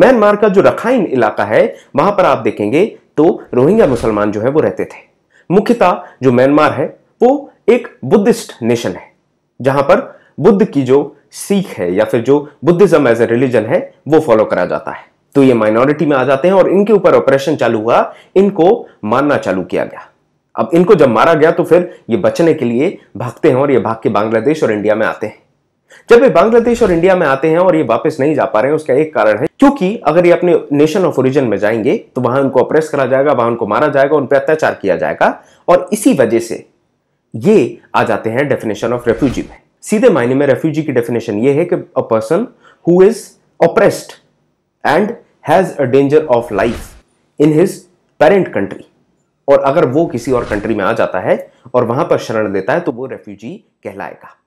Myanmar का जो Rakhine इलाका है वहां पर आप देखेंगे तो रोहिंग्या मुसलमान जो है वो रहते थे मुख्यतः जो म्यांमार है वो एक बुद्धिस्ट नेशन है जहां पर बुद्ध की जो सीख है या फिर जो बुद्धिज्म एज ए रिलीजन है वो फॉलो करा जाता है तो ये माइनॉरिटी में आ जाते हैं और इनके ऊपर ऑपरेशन चालू हुआ इनको मारना चालू किया गया अब इनको जब मारा गया तो फिर ये बचने के लिए भागते हैं और ये भाग के बांग्लादेश और इंडिया में आते हैं जब ये बांग्लादेश और इंडिया में आते हैं और ये वापस नहीं जा पा रहे हैं उसका एक कारण है क्योंकि अगर ये अपने नेशन ऑफ ओरिजिन में जाएंगे तो वहां उनको अप्रेस करा जाएगा वहां उनको मारा जाएगा उन पर अत्याचार किया जाएगा और इसी वजह से ये आ जाते हैं डेफिनेशन ऑफ रेफ्यूजी में सीधे मायने में रेफ्यूजी की डेफिनेशन ये है कि a person who is oppressed and has a danger of life in his parent country और अगर वो किसी और कंट्री में आ जाता है और वहां पर शरण लेता है तो वो रेफ्यूजी कहलाएगा